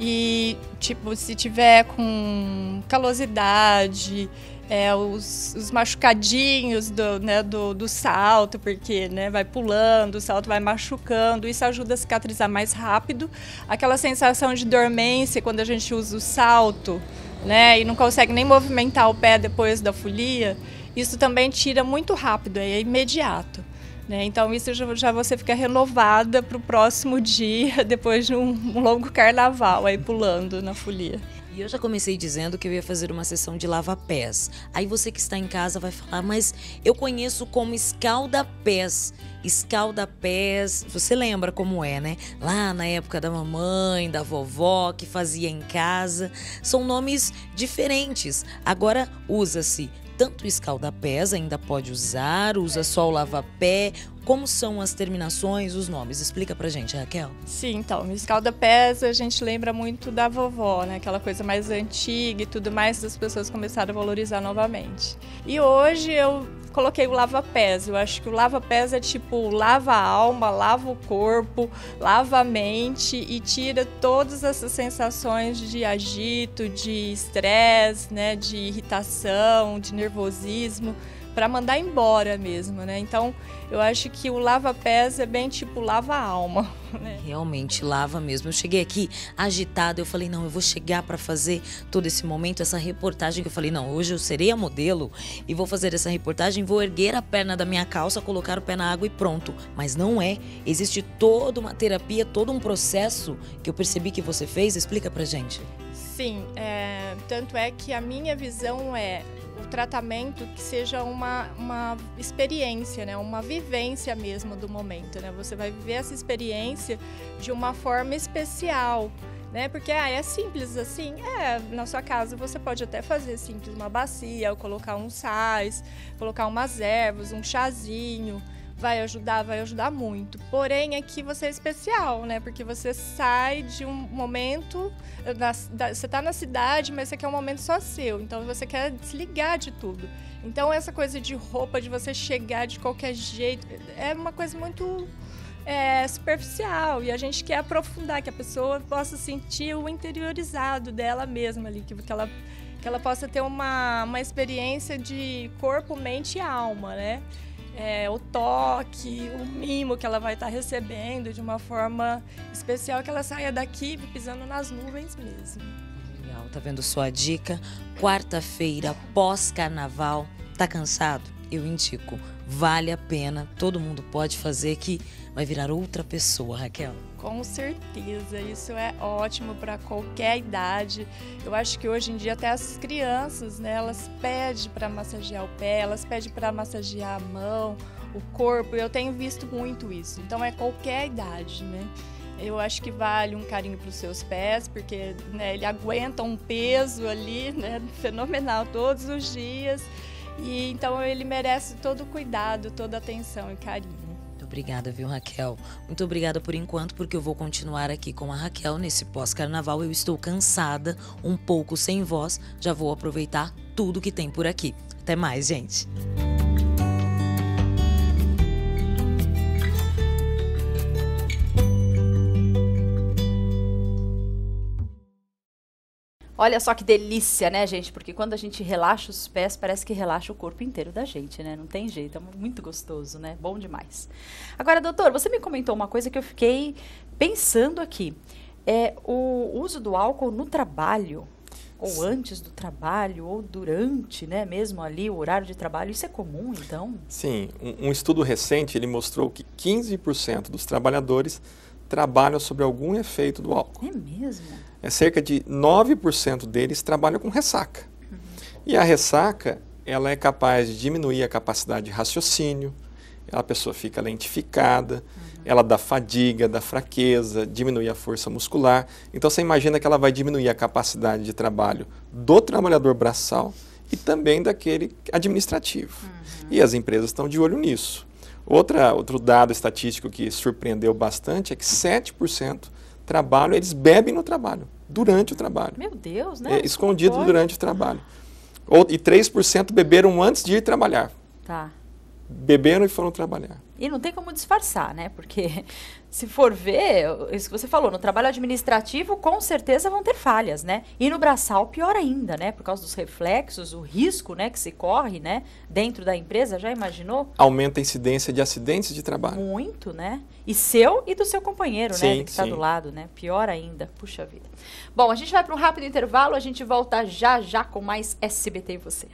e, tipo, se tiver com calosidade, é, os, os, machucadinhos do, né, do, do, salto, porque né, vai pulando, o salto vai machucando, isso ajuda a cicatrizar mais rápido. Aquela sensação de dormência quando a gente usa o salto né, e não consegue nem movimentar o pé depois da folia, isso também tira muito rápido, é imediato. Né? Então, isso já, já você fica renovada para o próximo dia, depois de um, longo carnaval aí pulando na folia. E eu já comecei dizendo que eu ia fazer uma sessão de lava-pés. Aí você que está em casa vai falar, mas eu conheço como escalda-pés. Escalda-pés, você lembra como é, né? Lá na época da mamãe, da vovó, que fazia em casa. São nomes diferentes. Agora usa-se tanto escalda-pés, ainda pode usar, usa só o lava-pé. Como são as terminações, os nomes? Explica pra gente, Raquel. Sim, então, escalda-pés a gente lembra muito da vovó, né? Aquela coisa mais antiga e tudo mais, as pessoas começaram a valorizar novamente. E hoje eu coloquei o lava-pés. Eu acho que o lava-pés é tipo lava a alma, lava o corpo, lava a mente e tira todas essas sensações de agito, de estresse, né, de irritação, de nervosismo para mandar embora mesmo, né? Então, eu acho que o lava pés é bem tipo lava alma, né? Realmente lava mesmo. Eu cheguei aqui agitada, eu falei, não, eu vou chegar para fazer todo esse momento, essa reportagem que eu falei, não, hoje eu serei a modelo e vou fazer essa reportagem, vou erguer a perna da minha calça, colocar o pé na água e pronto. Mas não é. Existe toda uma terapia, todo um processo que eu percebi que você fez. Explica pra gente. Sim, é, tanto é que a minha visão é o tratamento que seja uma, uma experiência, né? uma vivência mesmo do momento. Né? Você vai viver essa experiência de uma forma especial. Né? Porque ah, é simples assim, é, na sua casa você pode até fazer simples uma bacia, ou colocar uns sais, colocar umas ervas, um chazinho, vai ajudar, vai ajudar muito. Porém, aqui é você é especial, né? Porque você sai de um momento, eh, na, da, você está na cidade, mas você quer um momento só seu. Então você quer desligar de tudo. Então essa coisa de roupa, de você chegar de qualquer jeito, é uma coisa muito é, superficial. E a gente quer aprofundar, que a pessoa possa sentir o interiorizado dela mesma ali, que, que ela que ela possa ter uma, uma experiência de corpo, mente e alma, né? é, o toque, o mimo que ela vai estar tá recebendo de uma forma especial, que ela saia daqui pisando nas nuvens mesmo. Legal, tá vendo sua dica? Quarta-feira, pós-carnaval, tá cansado? Eu indico, vale a pena, todo mundo pode fazer que vai virar outra pessoa, Raquel? Com certeza, isso é ótimo para qualquer idade. Eu acho que hoje em dia até as crianças, né, elas pedem para massagear o pé, elas pedem para massagear a mão, o corpo. Eu tenho visto muito isso. Então é qualquer idade, né? Eu acho que vale um carinho para os seus pés, porque né, ele aguenta um peso ali, né, fenomenal, todos os dias. E então ele merece todo o cuidado, toda a atenção e carinho obrigada, viu, Raquel? Muito obrigada por enquanto, porque eu vou continuar aqui com a Raquel nesse pós-carnaval. Eu estou cansada, um pouco sem voz, já vou aproveitar tudo que tem por aqui. Até mais, gente! Olha só que delícia, né, gente? Porque quando a gente relaxa os pés, parece que relaxa o corpo inteiro da gente, né? Não tem jeito, é muito gostoso, né? Bom demais. Agora, doutor, você me comentou uma coisa que eu fiquei pensando aqui. É o uso do álcool no trabalho, ou antes do trabalho, ou durante, né, mesmo ali o horário de trabalho, isso é comum, então? Sim, um, um estudo recente, ele mostrou que 15% dos trabalhadores trabalham sobre algum efeito do álcool. É mesmo? é, cerca de 9% deles trabalham com ressaca. E a ressaca, ela é capaz de diminuir a capacidade de raciocínio, a pessoa fica lentificada, uhum. ela dá fadiga, dá fraqueza, diminui a força muscular. Então você imagina que ela vai diminuir a capacidade de trabalho do trabalhador braçal e também daquele administrativo. Uhum. E as empresas estão de olho nisso. Outra, outro dado estatístico que surpreendeu bastante é que 7% trabalho, eles bebem no trabalho, durante o trabalho. Meu Deus, né? É, escondido durante o trabalho. Ou, e 3% beberam antes de ir trabalhar. Tá beberam e foram trabalhar. E não tem como disfarçar, né? Porque se for ver, isso que você falou, no trabalho administrativo, com certeza vão ter falhas, né? E no braçal, pior ainda, né? Por causa dos reflexos, o risco né, que se corre, né? Dentro da empresa, já imaginou? Aumenta a incidência de acidentes de trabalho. Muito, né? E seu e do seu companheiro, né, sim, né? que está do lado, né? Pior ainda. Puxa vida. Bom, a gente vai para um rápido intervalo, a gente volta já já com mais SBT e você.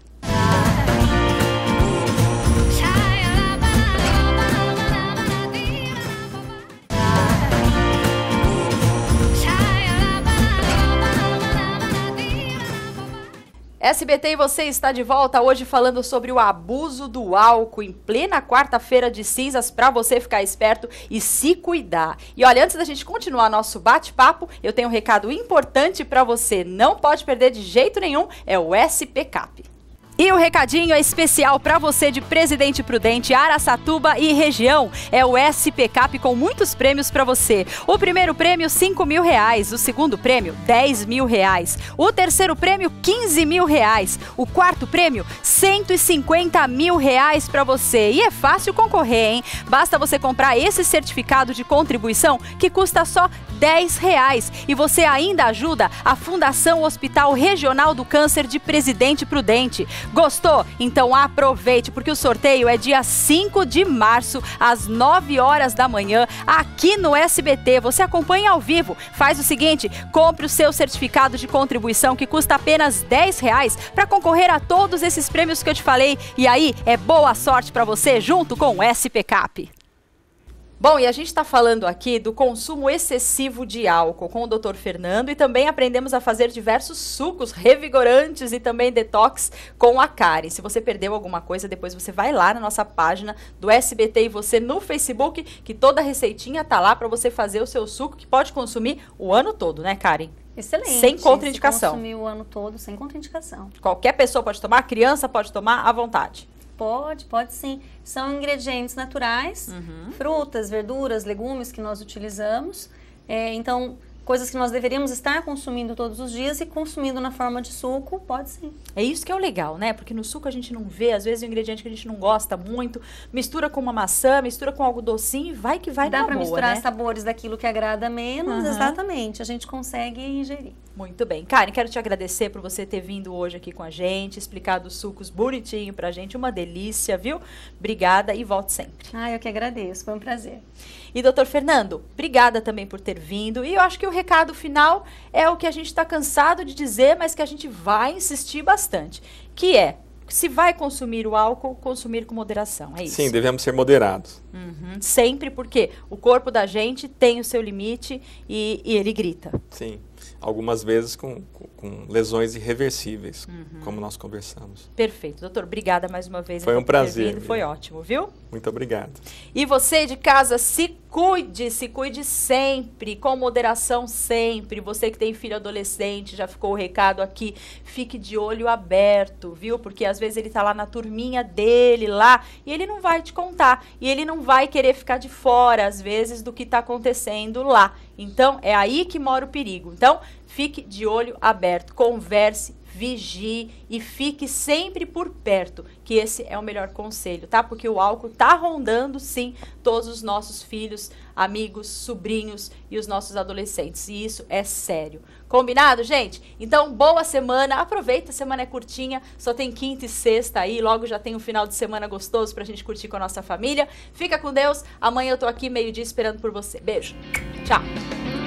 SBT e você está de volta hoje falando sobre o abuso do álcool em plena quarta-feira de cinzas para você ficar esperto e se cuidar. E olha, antes da gente continuar nosso bate-papo, eu tenho um recado importante para você. Não pode perder de jeito nenhum, é o SPCAP. E o recadinho é especial para você de Presidente Prudente, Araçatuba e região. É o SP Cap com muitos prêmios para você. O primeiro prêmio, 5 mil reais. O segundo prêmio, 10 mil reais. O terceiro prêmio, 15 mil reais. O quarto prêmio, 150 mil reais para você. E é fácil concorrer, hein? Basta você comprar esse certificado de contribuição que custa só 10 reais. E você ainda ajuda a Fundação Hospital Regional do Câncer de Presidente Prudente. Gostou? Então aproveite, porque o sorteio é dia 5 de março, às 9 horas da manhã, aqui no SBT. Você acompanha ao vivo. Faz o seguinte: compre o seu certificado de contribuição que custa apenas 10 reais para concorrer a todos esses prêmios que eu te falei. E aí, é boa sorte para você junto com o SPCAP. Bom, e a gente está falando aqui do consumo excessivo de álcool com o Dr. Fernando e também aprendemos a fazer diversos sucos revigorantes e também detox com a Karen. Se você perdeu alguma coisa, depois você vai lá na nossa página do SBT e você no Facebook, que toda a receitinha tá lá para você fazer o seu suco que pode consumir o ano todo, né, Karen? Excelente. Sem contraindicação. Se consumir o ano todo sem contraindicação. Qualquer pessoa pode tomar, criança pode tomar à vontade. Pode, pode sim. São ingredientes naturais, uhum. frutas, verduras, legumes que nós utilizamos. É, então, coisas que nós deveríamos estar consumindo todos os dias e consumindo na forma de suco, pode sim. É isso que é o legal, né? Porque no suco a gente não vê, às vezes o ingrediente que a gente não gosta muito, mistura com uma maçã, mistura com algo docinho, vai que vai Dá para misturar né? sabores daquilo que agrada menos, uhum. exatamente. A gente consegue ingerir. Muito bem. Karen, quero te agradecer por você ter vindo hoje aqui com a gente, explicado os sucos bonitinho pra gente, uma delícia, viu? Obrigada e volte sempre. Ah, eu que agradeço, foi um prazer. E, doutor Fernando, obrigada também por ter vindo. E eu acho que o recado final é o que a gente está cansado de dizer, mas que a gente vai insistir bastante, que é se vai consumir o álcool, consumir com moderação. É isso. Sim, devemos ser moderados. Uhum. Sempre porque o corpo da gente tem o seu limite e, e ele grita. Sim algumas vezes com, com lesões irreversíveis, uhum. como nós conversamos. Perfeito, doutor. Obrigada mais uma vez. Foi um prazer. Foi ótimo, viu? Muito obrigado. E você de casa, se cuide, se cuide sempre, com moderação sempre. Você que tem filho adolescente, já ficou o recado aqui, fique de olho aberto, viu? Porque às vezes ele tá lá na turminha dele lá e ele não vai te contar e ele não vai querer ficar de fora às vezes do que tá acontecendo lá. Então é aí que mora o perigo. Então, Fique de olho aberto, converse, vigie e fique sempre por perto, que esse é o melhor conselho, tá? Porque o álcool tá rondando sim todos os nossos filhos, amigos, sobrinhos e os nossos adolescentes, e isso é sério. Combinado, gente? Então, boa semana. Aproveita, a semana é curtinha, só tem quinta e sexta aí, logo já tem um final de semana gostoso pra gente curtir com a nossa família. Fica com Deus. Amanhã eu tô aqui meio-dia esperando por você. Beijo. Tchau.